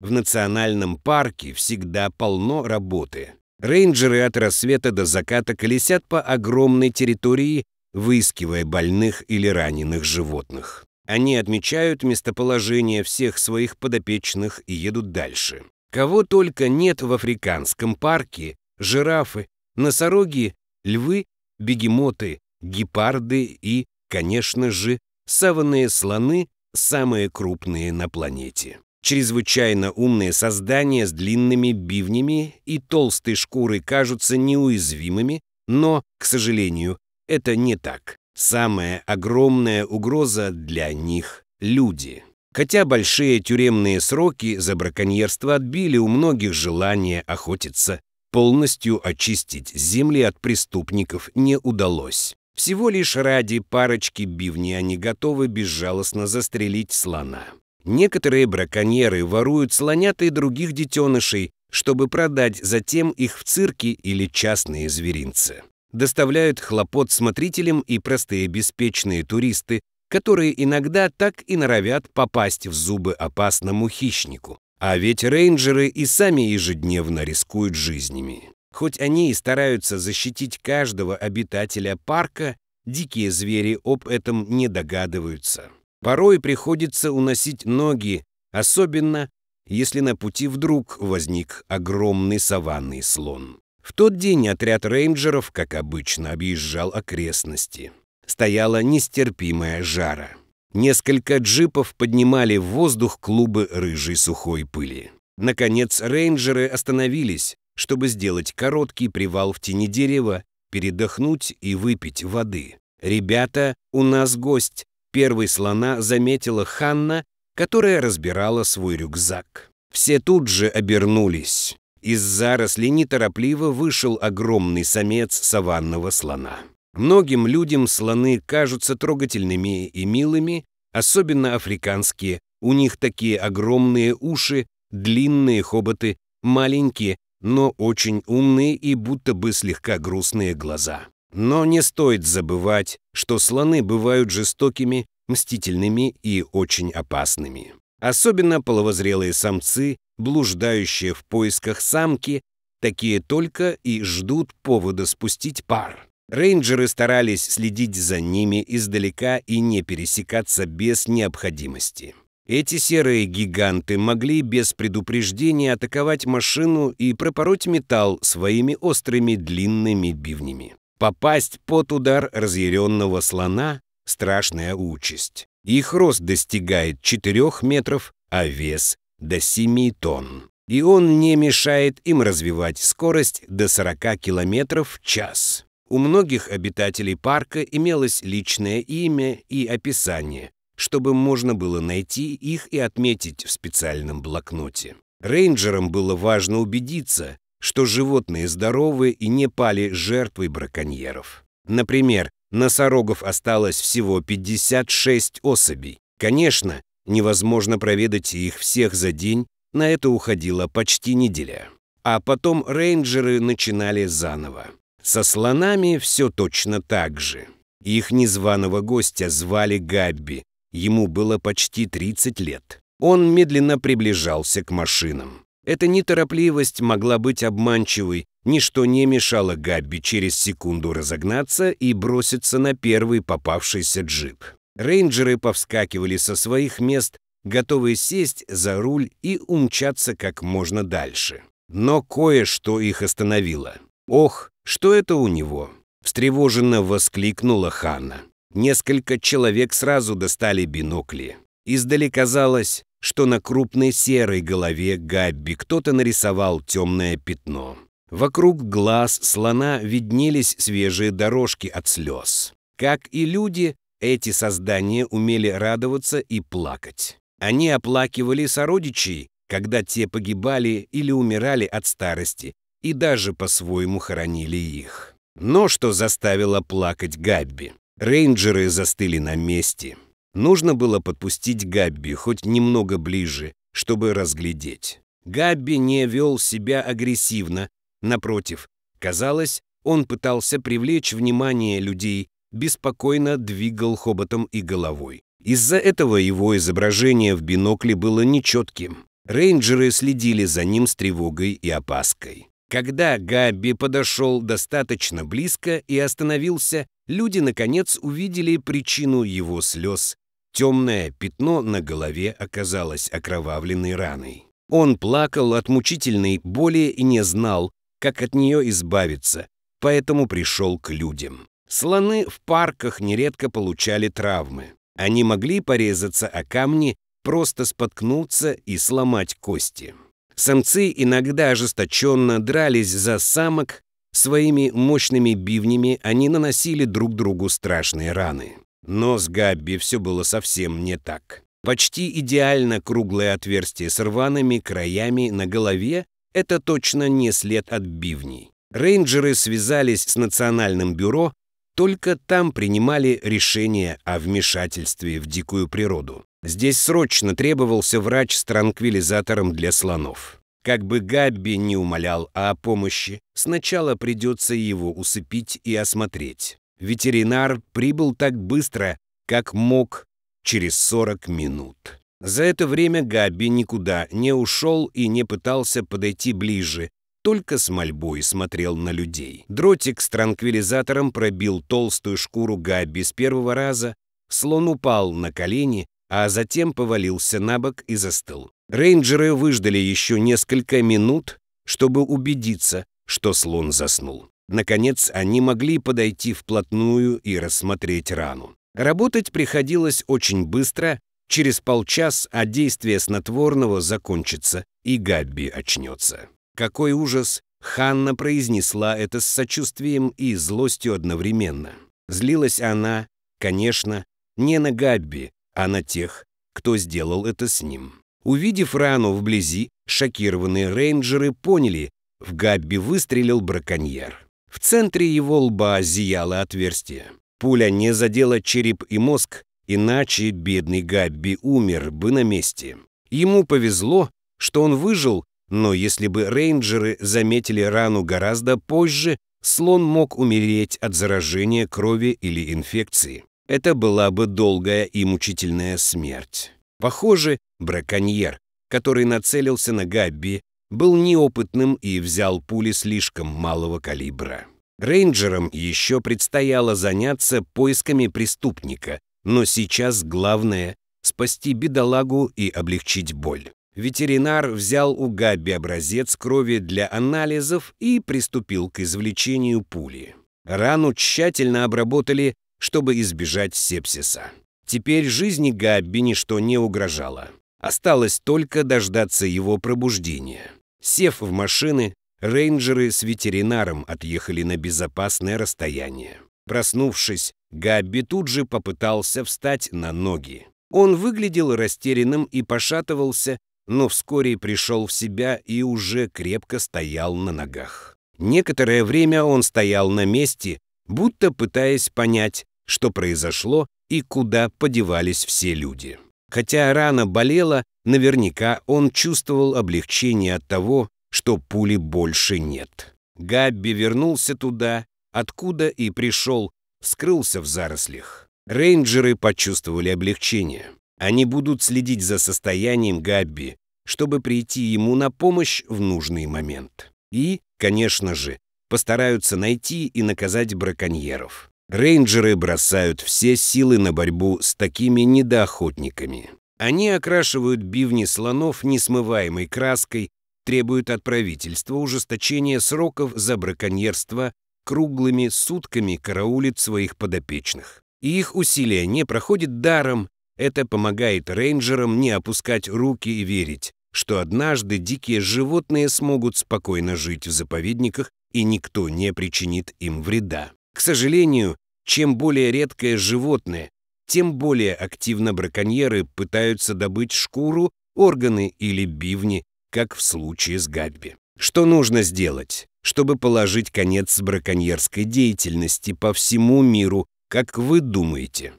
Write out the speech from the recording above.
В национальном парке всегда полно работы. Рейнджеры от рассвета до заката колесят по огромной территории, выискивая больных или раненых животных. Они отмечают местоположение всех своих подопечных и едут дальше. Кого только нет в африканском парке – жирафы, носороги, львы, бегемоты, гепарды и, конечно же, саванные слоны – самые крупные на планете. Чрезвычайно умные создания с длинными бивнями и толстой шкурой кажутся неуязвимыми, но, к сожалению, это не так. Самая огромная угроза для них – люди. Хотя большие тюремные сроки за браконьерство отбили у многих желание охотиться, полностью очистить земли от преступников не удалось. Всего лишь ради парочки бивни они готовы безжалостно застрелить слона. Некоторые браконьеры воруют слонят и других детенышей, чтобы продать затем их в цирки или частные зверинцы. Доставляют хлопот смотрителям и простые беспечные туристы, которые иногда так и норовят попасть в зубы опасному хищнику. А ведь рейнджеры и сами ежедневно рискуют жизнями. Хоть они и стараются защитить каждого обитателя парка, дикие звери об этом не догадываются. Порой приходится уносить ноги, особенно если на пути вдруг возник огромный саванный слон. В тот день отряд рейнджеров, как обычно, объезжал окрестности. Стояла нестерпимая жара. Несколько джипов поднимали в воздух клубы рыжей сухой пыли. Наконец, рейнджеры остановились, чтобы сделать короткий привал в тени дерева, передохнуть и выпить воды. «Ребята, у нас гость», Первый слона заметила Ханна, которая разбирала свой рюкзак. Все тут же обернулись. Из зарослей неторопливо вышел огромный самец саванного слона. Многим людям слоны кажутся трогательными и милыми, особенно африканские. У них такие огромные уши, длинные хоботы, маленькие, но очень умные и будто бы слегка грустные глаза. Но не стоит забывать, что слоны бывают жестокими, мстительными и очень опасными. Особенно половозрелые самцы, блуждающие в поисках самки, такие только и ждут повода спустить пар. Рейнджеры старались следить за ними издалека и не пересекаться без необходимости. Эти серые гиганты могли без предупреждения атаковать машину и пропороть металл своими острыми длинными бивнями. Попасть под удар разъяренного слона – страшная участь. Их рост достигает 4 метров, а вес – до 7 тонн. И он не мешает им развивать скорость до 40 км в час. У многих обитателей парка имелось личное имя и описание, чтобы можно было найти их и отметить в специальном блокноте. Рейнджерам было важно убедиться, что животные здоровы и не пали жертвой браконьеров. Например, носорогов осталось всего 56 особей. Конечно, невозможно проведать их всех за день, на это уходила почти неделя. А потом рейнджеры начинали заново. Со слонами все точно так же. Их незваного гостя звали Габби, ему было почти 30 лет. Он медленно приближался к машинам. Эта неторопливость могла быть обманчивой, ничто не мешало Габби через секунду разогнаться и броситься на первый попавшийся джип. Рейнджеры повскакивали со своих мест, готовые сесть за руль и умчаться как можно дальше. Но кое-что их остановило. «Ох, что это у него?» — встревоженно воскликнула Ханна. Несколько человек сразу достали бинокли. Издали казалось, что на крупной серой голове Габби кто-то нарисовал темное пятно. Вокруг глаз слона виднелись свежие дорожки от слез. Как и люди, эти создания умели радоваться и плакать. Они оплакивали сородичей, когда те погибали или умирали от старости, и даже по-своему хоронили их. Но что заставило плакать Габби? Рейнджеры застыли на месте. Нужно было подпустить Габби хоть немного ближе, чтобы разглядеть. Габби не вел себя агрессивно, напротив. Казалось, он пытался привлечь внимание людей, беспокойно двигал хоботом и головой. Из-за этого его изображение в бинокле было нечетким. Рейнджеры следили за ним с тревогой и опаской. Когда Габби подошел достаточно близко и остановился, люди, наконец, увидели причину его слез Темное пятно на голове оказалось окровавленной раной. Он плакал от мучительной боли и не знал, как от нее избавиться, поэтому пришел к людям. Слоны в парках нередко получали травмы. Они могли порезаться о камни, просто споткнуться и сломать кости. Самцы иногда ожесточенно дрались за самок, своими мощными бивнями они наносили друг другу страшные раны. Но с Габби все было совсем не так. Почти идеально круглое отверстие с рваными краями на голове – это точно не след от бивней. Рейнджеры связались с Национальным бюро, только там принимали решение о вмешательстве в дикую природу. Здесь срочно требовался врач с транквилизатором для слонов. Как бы Габби не умолял о помощи, сначала придется его усыпить и осмотреть. Ветеринар прибыл так быстро, как мог, через 40 минут. За это время Габи никуда не ушел и не пытался подойти ближе, только с мольбой смотрел на людей. Дротик с транквилизатором пробил толстую шкуру Габи с первого раза, слон упал на колени, а затем повалился на бок и застыл. Рейнджеры выждали еще несколько минут, чтобы убедиться, что слон заснул. Наконец, они могли подойти вплотную и рассмотреть рану. Работать приходилось очень быстро, через полчас, а действие снотворного закончится, и Габби очнется. Какой ужас! Ханна произнесла это с сочувствием и злостью одновременно. Злилась она, конечно, не на Габби, а на тех, кто сделал это с ним. Увидев рану вблизи, шокированные рейнджеры поняли, в Габби выстрелил браконьер. В центре его лба зияло отверстие. Пуля не задела череп и мозг, иначе бедный Габби умер бы на месте. Ему повезло, что он выжил, но если бы рейнджеры заметили рану гораздо позже, слон мог умереть от заражения крови или инфекции. Это была бы долгая и мучительная смерть. Похоже, браконьер, который нацелился на Габби, был неопытным и взял пули слишком малого калибра. Рейнджерам еще предстояло заняться поисками преступника, но сейчас главное — спасти бедолагу и облегчить боль. Ветеринар взял у Габи образец крови для анализов и приступил к извлечению пули. Рану тщательно обработали, чтобы избежать сепсиса. Теперь жизни Габби ничто не угрожало. Осталось только дождаться его пробуждения. Сев в машины, рейнджеры с ветеринаром отъехали на безопасное расстояние. Проснувшись, Габби тут же попытался встать на ноги. Он выглядел растерянным и пошатывался, но вскоре пришел в себя и уже крепко стоял на ногах. Некоторое время он стоял на месте, будто пытаясь понять, что произошло и куда подевались все люди. Хотя рана болела, наверняка он чувствовал облегчение от того, что пули больше нет. Габби вернулся туда, откуда и пришел, скрылся в зарослях. Рейнджеры почувствовали облегчение. Они будут следить за состоянием Габби, чтобы прийти ему на помощь в нужный момент. И, конечно же, постараются найти и наказать браконьеров. Рейнджеры бросают все силы на борьбу с такими недоохотниками. Они окрашивают бивни слонов несмываемой краской, требуют от правительства ужесточения сроков за браконьерство, круглыми сутками караулит своих подопечных. И их усилия не проходят даром, это помогает рейнджерам не опускать руки и верить, что однажды дикие животные смогут спокойно жить в заповедниках и никто не причинит им вреда. К сожалению, чем более редкое животное, тем более активно браконьеры пытаются добыть шкуру, органы или бивни, как в случае с гадби. Что нужно сделать, чтобы положить конец браконьерской деятельности по всему миру, как вы думаете?